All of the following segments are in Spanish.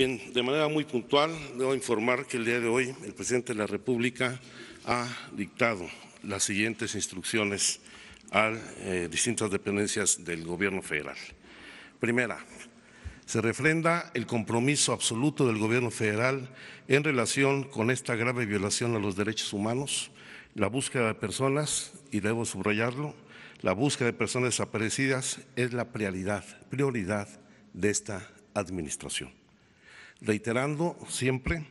Bien, de manera muy puntual, debo informar que el día de hoy el presidente de la República ha dictado las siguientes instrucciones a eh, distintas dependencias del Gobierno federal. Primera, se refrenda el compromiso absoluto del Gobierno federal en relación con esta grave violación a los derechos humanos, la búsqueda de personas, y debo subrayarlo, la búsqueda de personas desaparecidas es la prioridad, prioridad de esta administración reiterando siempre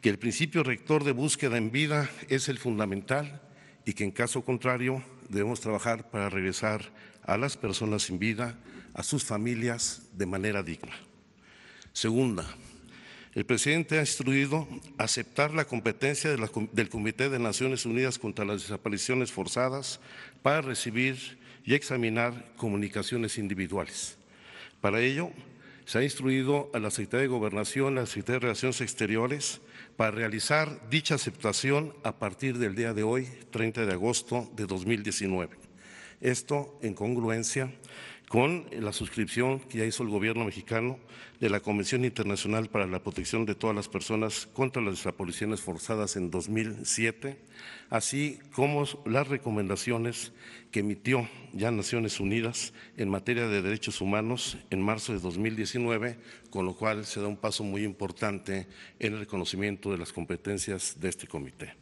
que el principio rector de búsqueda en vida es el fundamental y que en caso contrario debemos trabajar para regresar a las personas sin vida, a sus familias, de manera digna. Segunda, el presidente ha instruido aceptar la competencia del Comité de Naciones Unidas contra las Desapariciones Forzadas para recibir y examinar comunicaciones individuales. Para ello, se ha instruido a la Secretaría de Gobernación, a la Secretaría de Relaciones Exteriores, para realizar dicha aceptación a partir del día de hoy, 30 de agosto de 2019. Esto en congruencia con la suscripción que ya hizo el gobierno mexicano de la Convención Internacional para la Protección de todas las personas contra las desapariciones forzadas en 2007, así como las recomendaciones que emitió ya Naciones Unidas en materia de derechos humanos en marzo de 2019, con lo cual se da un paso muy importante en el reconocimiento de las competencias de este comité.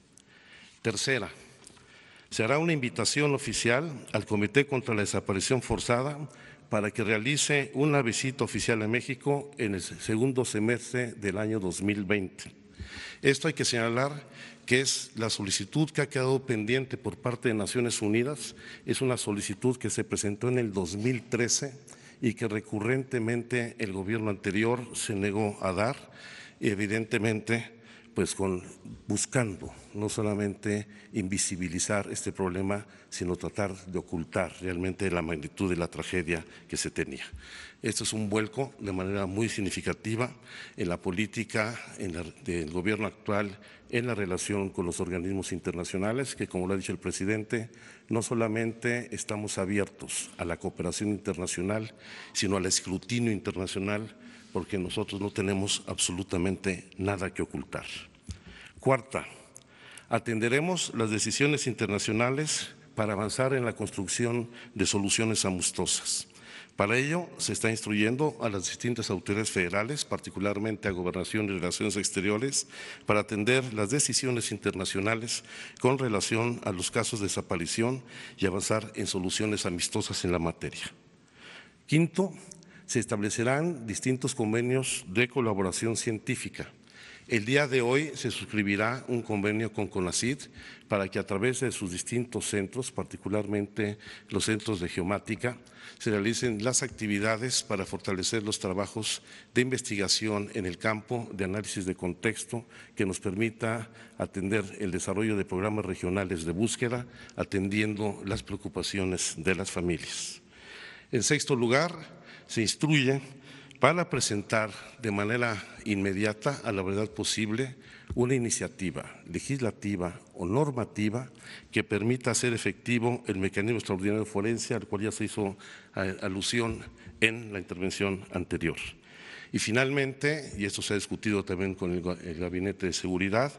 Tercera, se hará una invitación oficial al Comité contra la Desaparición Forzada para que realice una visita oficial a México en el segundo semestre del año 2020. Esto hay que señalar que es la solicitud que ha quedado pendiente por parte de Naciones Unidas, es una solicitud que se presentó en el 2013 y que recurrentemente el gobierno anterior se negó a dar. Evidentemente, pues con, buscando no solamente invisibilizar este problema, sino tratar de ocultar realmente la magnitud de la tragedia que se tenía. Esto es un vuelco de manera muy significativa en la política en del gobierno actual, en la relación con los organismos internacionales, que como lo ha dicho el presidente, no solamente estamos abiertos a la cooperación internacional, sino al escrutinio internacional porque nosotros no tenemos absolutamente nada que ocultar. Cuarta, atenderemos las decisiones internacionales para avanzar en la construcción de soluciones amistosas. Para ello, se está instruyendo a las distintas autoridades federales, particularmente a Gobernación y Relaciones Exteriores, para atender las decisiones internacionales con relación a los casos de desaparición y avanzar en soluciones amistosas en la materia. Quinto, se establecerán distintos convenios de colaboración científica. El día de hoy se suscribirá un convenio con CONACID para que a través de sus distintos centros, particularmente los centros de geomática, se realicen las actividades para fortalecer los trabajos de investigación en el campo de análisis de contexto que nos permita atender el desarrollo de programas regionales de búsqueda, atendiendo las preocupaciones de las familias. En sexto lugar, se instruye para presentar de manera inmediata, a la verdad posible, una iniciativa legislativa o normativa que permita hacer efectivo el mecanismo extraordinario de forense al cual ya se hizo eh, alusión en la intervención anterior. Y finalmente, y esto se ha discutido también con el Gabinete de Seguridad,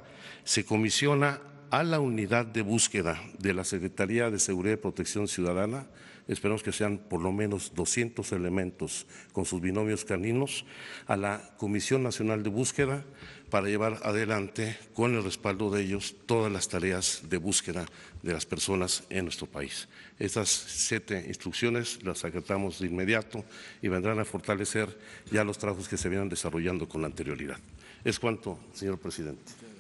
se comisiona a la unidad de búsqueda de la Secretaría de Seguridad y Protección Ciudadana esperamos que sean por lo menos 200 elementos con sus binomios caninos, a la Comisión Nacional de Búsqueda para llevar adelante, con el respaldo de ellos, todas las tareas de búsqueda de las personas en nuestro país. Estas siete instrucciones las acatamos de inmediato y vendrán a fortalecer ya los trabajos que se vienen desarrollando con la anterioridad. Es cuanto, señor presidente.